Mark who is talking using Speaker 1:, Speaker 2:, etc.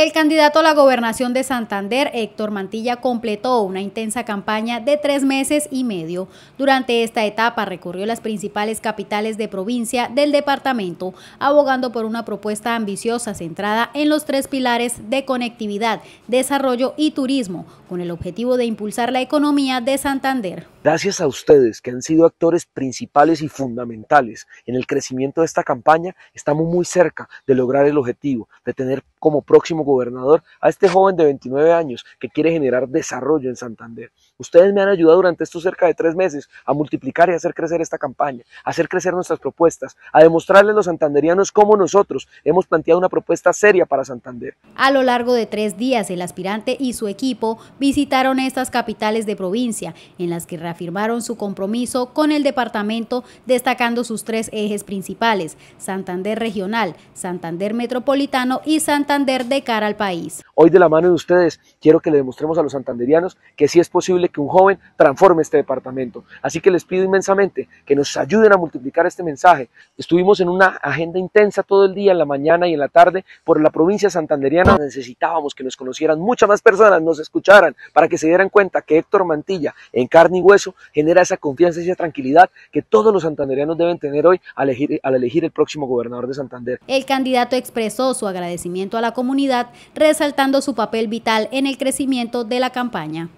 Speaker 1: El candidato a la gobernación de Santander, Héctor Mantilla, completó una intensa campaña de tres meses y medio. Durante esta etapa recorrió las principales capitales de provincia del departamento, abogando por una propuesta ambiciosa centrada en los tres pilares de conectividad, desarrollo y turismo, con el objetivo de impulsar la economía de Santander.
Speaker 2: Gracias a ustedes que han sido actores principales y fundamentales en el crecimiento de esta campaña, estamos muy cerca de lograr el objetivo de tener como próximo gobernador a este joven de 29 años que quiere generar desarrollo en Santander. Ustedes me han ayudado durante estos cerca de tres meses a multiplicar y hacer crecer esta campaña, a hacer crecer nuestras propuestas, a demostrarle a los santanderianos cómo nosotros hemos planteado una propuesta seria para Santander.
Speaker 1: A lo largo de tres días, el aspirante y su equipo visitaron estas capitales de provincia, en las que afirmaron su compromiso con el departamento, destacando sus tres ejes principales, Santander Regional, Santander Metropolitano y Santander de cara al país.
Speaker 2: Hoy de la mano de ustedes quiero que le demostremos a los santanderianos que sí es posible que un joven transforme este departamento. Así que les pido inmensamente que nos ayuden a multiplicar este mensaje. Estuvimos en una agenda intensa todo el día, en la mañana y en la tarde, por la provincia santanderiana. Necesitábamos que nos conocieran muchas más personas, nos escucharan, para que se dieran cuenta que Héctor Mantilla en carne y eso genera esa confianza y esa tranquilidad que todos los santandereanos deben tener hoy al elegir, al elegir el próximo gobernador de Santander.
Speaker 1: El candidato expresó su agradecimiento a la comunidad, resaltando su papel vital en el crecimiento de la campaña.